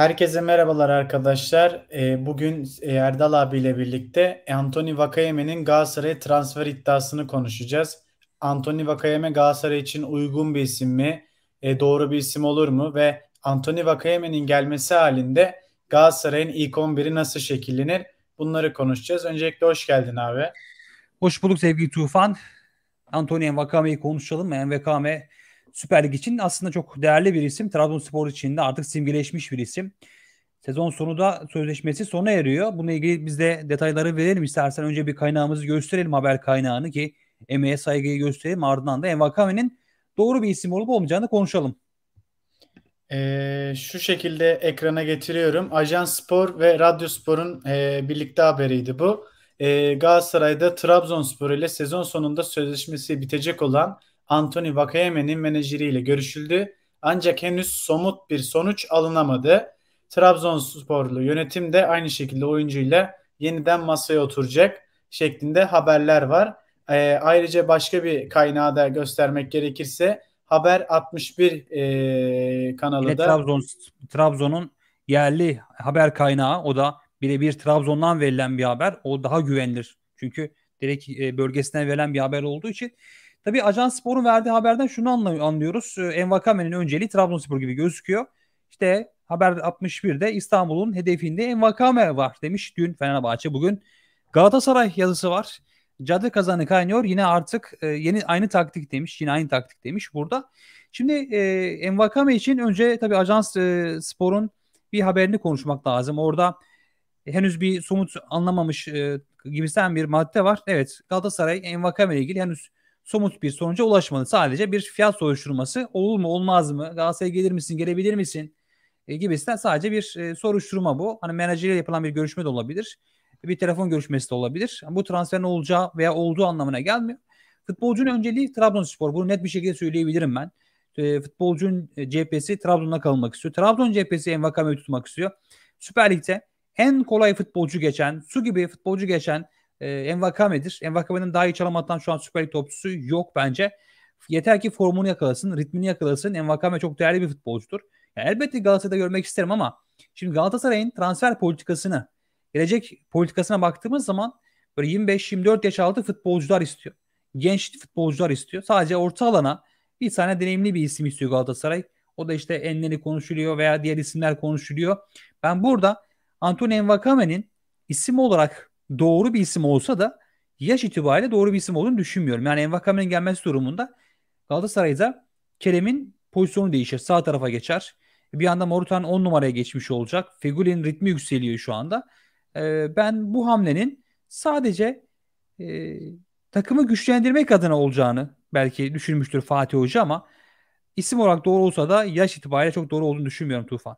Herkese merhabalar arkadaşlar. Ee, bugün e, Erdal abiyle birlikte Anthony Vakayeme'nin Galatasaray transfer iddiasını konuşacağız. Anthony Vakayeme Galatasaray için uygun bir isim mi? E, doğru bir isim olur mu? Ve Anthony Vakayeme'nin gelmesi halinde Galatasaray'ın ilk 11'i nasıl şekillenir? Bunları konuşacağız. Öncelikle hoş geldin abi. Hoş bulduk sevgili Tufan. Anthony Vakayeme'yi konuşalım. mı? Vakayeme'yi Süper Lig için aslında çok değerli bir isim. Trabzonspor için de artık simgeleşmiş bir isim. Sezon sonu da sözleşmesi sona eriyor. Bununla ilgili biz de detayları verelim İstersen Önce bir kaynağımızı gösterelim haber kaynağını ki emeğe saygıyı gösterelim. Ardından da Envakame'nin doğru bir isim olup olmayacağını konuşalım. Ee, şu şekilde ekrana getiriyorum. Ajan Spor ve Radyo Spor'un e, birlikte haberiydi bu. E, Galatasaray'da Trabzonspor ile sezon sonunda sözleşmesi bitecek olan Anthony Vakayeme'nin menajeriyle görüşüldü. Ancak henüz somut bir sonuç alınamadı. Trabzonsporlu yönetim de aynı şekilde oyuncuyla yeniden masaya oturacak şeklinde haberler var. E, ayrıca başka bir kaynağı da göstermek gerekirse Haber 61 e, ee, kanalı Trabzon Trabzon'un yerli haber kaynağı o da birebir Trabzon'dan verilen bir haber. O daha güvenilir. Çünkü direkt e, bölgesinden verilen bir haber olduğu için Tabii Ajan Spor'un verdiği haberden şunu anlıyoruz. Ee, Envakame'nin önceliği Trabzonspor gibi gözüküyor. İşte haber 61'de İstanbul'un hedefinde Envakame var demiş dün Fenerbahçe. Bugün Galatasaray yazısı var. Cadı kazanı kaynıyor. Yine artık e, yeni aynı taktik demiş. Yine aynı taktik demiş burada. Şimdi e, Envakame için önce tabii Ajans e, Spor'un bir haberini konuşmak lazım. Orada henüz bir somut anlamamış e, bir madde var. Evet Galatasaray Envakame ile ilgili henüz somut bir sonuca ulaşmadı. Sadece bir fiyat soruşturması olur mu olmaz mı? Galatasaray'a gelir misin gelebilir misin? E, gibisinden sadece bir e, soruşturma bu. Hani menajerle yapılan bir görüşme de olabilir. Bir telefon görüşmesi de olabilir. Bu transferin olacağı veya olduğu anlamına gelmiyor. Futbolcunun önceliği Trabzonspor. Bunu net bir şekilde söyleyebilirim ben. E, futbolcunun e, cephesi Trabzon'da kalmak istiyor. Trabzon cephesi Envakame'yi tutmak istiyor. Süper Lig'de en kolay futbolcu geçen, su gibi futbolcu geçen e, ee, Envakame'dir. Envakamenin daha iyi çalım atan şu an Süper Lig topçusu yok bence. Yeter ki formunu yakalasın, ritmini yakalasın. Envakame çok değerli bir futbolcudur. Yani elbette Galatasaray'da görmek isterim ama şimdi Galatasaray'ın transfer politikasını, gelecek politikasına baktığımız zaman böyle 25-24 yaş altı futbolcular istiyor. Genç futbolcular istiyor. Sadece orta alana bir tane deneyimli bir isim istiyor Galatasaray. O da işte Enleri konuşuluyor veya diğer isimler konuşuluyor. Ben burada Antonio Envakame'nin isim olarak doğru bir isim olsa da yaş itibariyle doğru bir isim olduğunu düşünmüyorum. Yani Envakame'nin gelmesi durumunda Galatasaray'da Kerem'in pozisyonu değişir. Sağ tarafa geçer. Bir anda Morutan 10 numaraya geçmiş olacak. Feguli'nin ritmi yükseliyor şu anda. Ee, ben bu hamlenin sadece e, takımı güçlendirmek adına olacağını belki düşünmüştür Fatih Hoca ama isim olarak doğru olsa da yaş itibariyle çok doğru olduğunu düşünmüyorum Tufan.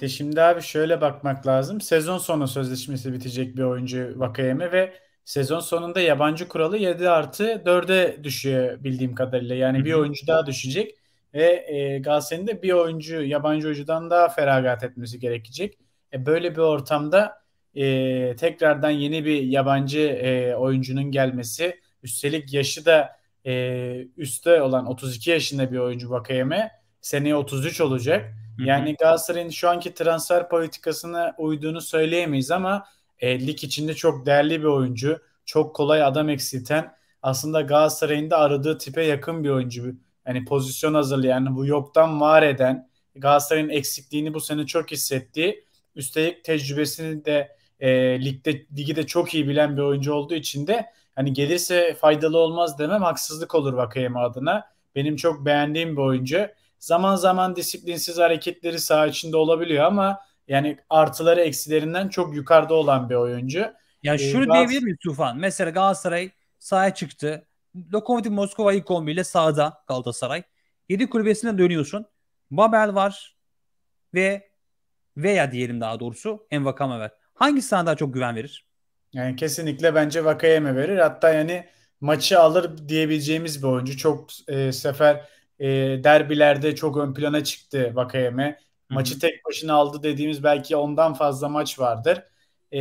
De şimdi abi şöyle bakmak lazım. Sezon sonu sözleşmesi bitecek bir oyuncu Vakayeme ve sezon sonunda yabancı kuralı 7 artı 4'e düşüyor bildiğim kadarıyla. Yani Hı-hı. bir oyuncu daha düşecek ve e, Galatasaray'ın da bir oyuncu yabancı oyuncudan daha feragat etmesi gerekecek. E, böyle bir ortamda e, tekrardan yeni bir yabancı e, oyuncunun gelmesi üstelik yaşı da e, üstte olan 32 yaşında bir oyuncu Vakayeme Seneye 33 olacak. Yani Galatasaray'ın şu anki transfer politikasına uyduğunu söyleyemeyiz ama e, lig içinde çok değerli bir oyuncu. Çok kolay adam eksilten aslında Galatasaray'ın da aradığı tipe yakın bir oyuncu. Yani pozisyon hazırlayan, yani bu yoktan var eden, Galatasaray'ın eksikliğini bu sene çok hissettiği, üstelik tecrübesini de e, ligde ligi de çok iyi bilen bir oyuncu olduğu için de hani gelirse faydalı olmaz demem haksızlık olur Vakayeme adına. Benim çok beğendiğim bir oyuncu zaman zaman disiplinsiz hareketleri saha içinde olabiliyor ama yani artıları eksilerinden çok yukarıda olan bir oyuncu. Ya ee, şunu ee, diyebilir miyiz Tufan? Mesela Galatasaray sahaya çıktı. Lokomotiv Moskova ilk kombiyle sahada Galatasaray. 7 kulübesine dönüyorsun. Babel var ve veya diyelim daha doğrusu en vakama ver. Hangi sana daha çok güven verir? Yani kesinlikle bence vakaya mı verir. Hatta yani maçı alır diyebileceğimiz bir oyuncu. Çok e, sefer e, derbilerde çok ön plana çıktı Vakayeme. Maçı tek başına aldı dediğimiz belki ondan fazla maç vardır. E,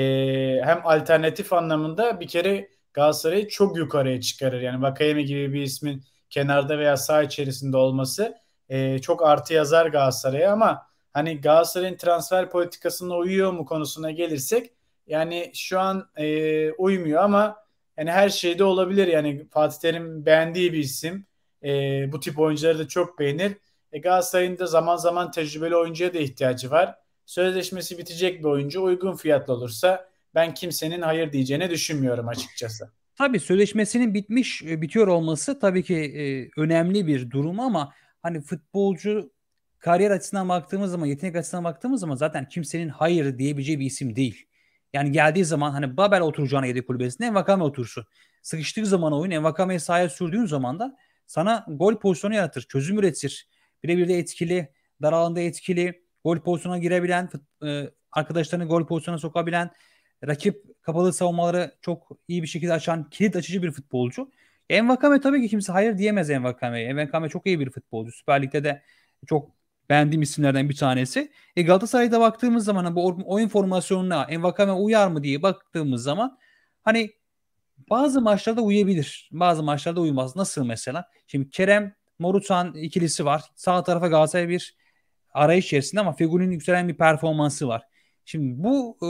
hem alternatif anlamında bir kere Galatasaray'ı çok yukarıya çıkarır. Yani Vakayeme gibi bir ismin kenarda veya sağ içerisinde olması e, çok artı yazar Galatasaray'a ama hani Galatasaray'ın transfer politikasına uyuyor mu konusuna gelirsek yani şu an e, uymuyor ama yani her şeyde olabilir. Yani Fatih Terim beğendiği bir isim. E, bu tip oyuncuları da çok beğenir. E, Galatasaray'ın da zaman zaman tecrübeli oyuncuya da ihtiyacı var. Sözleşmesi bitecek bir oyuncu uygun fiyatlı olursa ben kimsenin hayır diyeceğini düşünmüyorum açıkçası. Tabii sözleşmesinin bitmiş e, bitiyor olması tabii ki e, önemli bir durum ama hani futbolcu kariyer açısından baktığımız zaman, yetenek açısından baktığımız zaman zaten kimsenin hayır diyebileceği bir isim değil. Yani geldiği zaman hani Babel oturacağına yedi kulübesinde Envakame otursun. Sıkıştığı zaman oyun Envakame'yi sahaya sürdüğün zaman da sana gol pozisyonu yaratır, çözüm üretir. Birebir de etkili, dar alanda etkili, gol pozisyonuna girebilen, e, arkadaşlarını gol pozisyonuna sokabilen, rakip kapalı savunmaları çok iyi bir şekilde açan, kilit açıcı bir futbolcu. Envakame tabii ki kimse hayır diyemez Envakame'ye. Envakame çok iyi bir futbolcu. Süper Lig'de de çok beğendiğim isimlerden bir tanesi. E Galatasaray'da baktığımız zaman bu oyun formasyonuna Envakame uyar mı diye baktığımız zaman hani bazı maçlarda uyuyabilir. Bazı maçlarda uyumaz. Nasıl mesela? Şimdi Kerem Morutan ikilisi var. Sağ tarafa Galatasaray bir arayış içerisinde ama Fegül'ün yükselen bir performansı var. Şimdi bu e,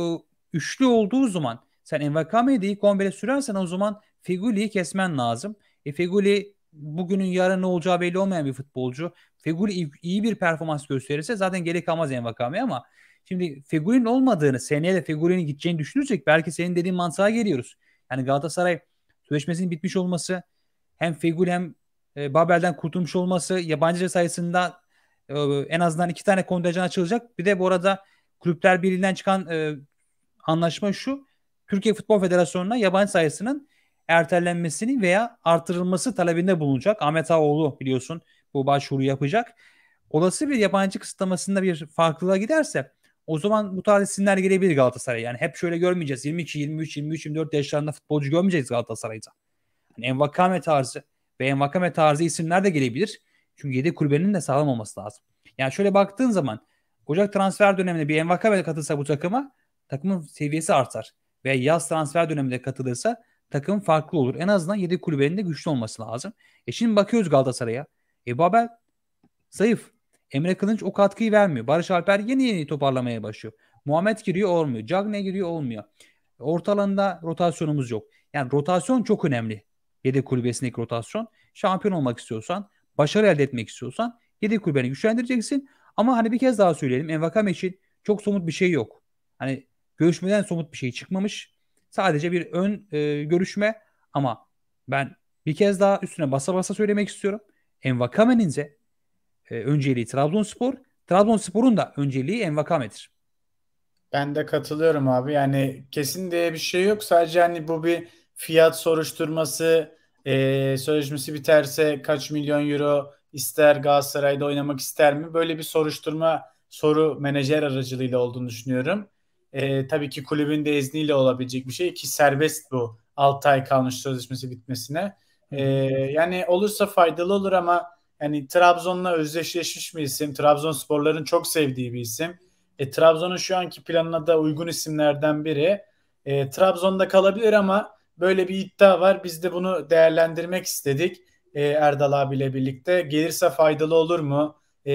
üçlü olduğu zaman sen Envakame'yi de ilk 11'e sürersen o zaman Fegüli'yi kesmen lazım. E Fegüli bugünün yarın ne olacağı belli olmayan bir futbolcu. Fegüli iyi bir performans gösterirse zaten geri kalmaz Envakame ama şimdi Fegüli'nin olmadığını, seneye de Fegüli'nin gideceğini düşünürsek belki senin dediğin mantığa geliyoruz. Yani Galatasaray sözleşmesinin bitmiş olması hem Fegül hem e, Babel'den kurtulmuş olması yabancı sayısında e, en azından iki tane kontenjan açılacak. Bir de bu arada kulüpler birliğinden çıkan e, anlaşma şu. Türkiye Futbol Federasyonu'na yabancı sayısının ertelenmesini veya artırılması talebinde bulunacak. Ahmet Ağoğlu biliyorsun bu başvuru yapacak. Olası bir yabancı kısıtlamasında bir farklılığa giderse o zaman bu tarz isimler gelebilir Galatasaray'a. Yani hep şöyle görmeyeceğiz. 22, 23, 23, 24 yaşlarında futbolcu görmeyeceğiz Galatasaray'da. Yani Envakame tarzı ve Envakame tarzı isimler de gelebilir. Çünkü yedek kulübenin de sağlam olması lazım. Yani şöyle baktığın zaman Ocak transfer döneminde bir Envakame katılsa bu takıma takımın seviyesi artar. ve yaz transfer döneminde katılırsa takım farklı olur. En azından 7 kulübenin de güçlü olması lazım. E şimdi bakıyoruz Galatasaray'a. E Babel zayıf. Emre Kılınç o katkıyı vermiyor. Barış Alper yeni yeni toparlamaya başlıyor. Muhammed giriyor olmuyor. Cagne giriyor olmuyor. ortalanda rotasyonumuz yok. Yani rotasyon çok önemli. Yedek kulübesindeki rotasyon. Şampiyon olmak istiyorsan, başarı elde etmek istiyorsan yedek kulübeni güçlendireceksin. Ama hani bir kez daha söyleyelim. Envakam için çok somut bir şey yok. Hani görüşmeden somut bir şey çıkmamış. Sadece bir ön e, görüşme ama ben bir kez daha üstüne basa basa söylemek istiyorum. Envakame'nin e, önceliği Trabzonspor. Trabzonspor'un da önceliği Envakame'dir. Ben de katılıyorum abi. Yani kesin diye bir şey yok. Sadece hani bu bir fiyat soruşturması, e, sözleşmesi biterse kaç milyon euro ister Galatasaray'da oynamak ister mi? Böyle bir soruşturma soru menajer aracılığıyla olduğunu düşünüyorum. E, tabii ki kulübün de izniyle olabilecek bir şey ki serbest bu. 6 ay kalmış sözleşmesi bitmesine. E, yani olursa faydalı olur ama yani Trabzon'la özdeşleşmiş bir isim. Trabzonsporların çok sevdiği bir isim. E, Trabzon'un şu anki planına da uygun isimlerden biri. E, Trabzon'da kalabilir ama böyle bir iddia var. Biz de bunu değerlendirmek istedik e, Erdal abiyle birlikte. Gelirse faydalı olur mu? E,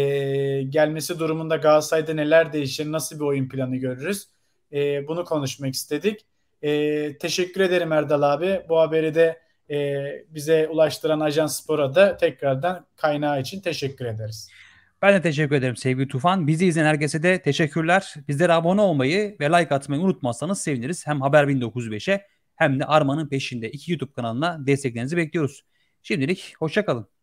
gelmesi durumunda Galatasaray'da neler değişir? Nasıl bir oyun planı görürüz? E, bunu konuşmak istedik. E, teşekkür ederim Erdal abi. Bu haberi de e, bize ulaştıran Ajans Spor'a da tekrardan kaynağı için teşekkür ederiz. Ben de teşekkür ederim sevgili Tufan. Bizi izleyen herkese de teşekkürler. Bizlere abone olmayı ve like atmayı unutmazsanız seviniriz. Hem Haber 1905'e hem de Arma'nın peşinde iki YouTube kanalına desteklerinizi bekliyoruz. Şimdilik hoşçakalın.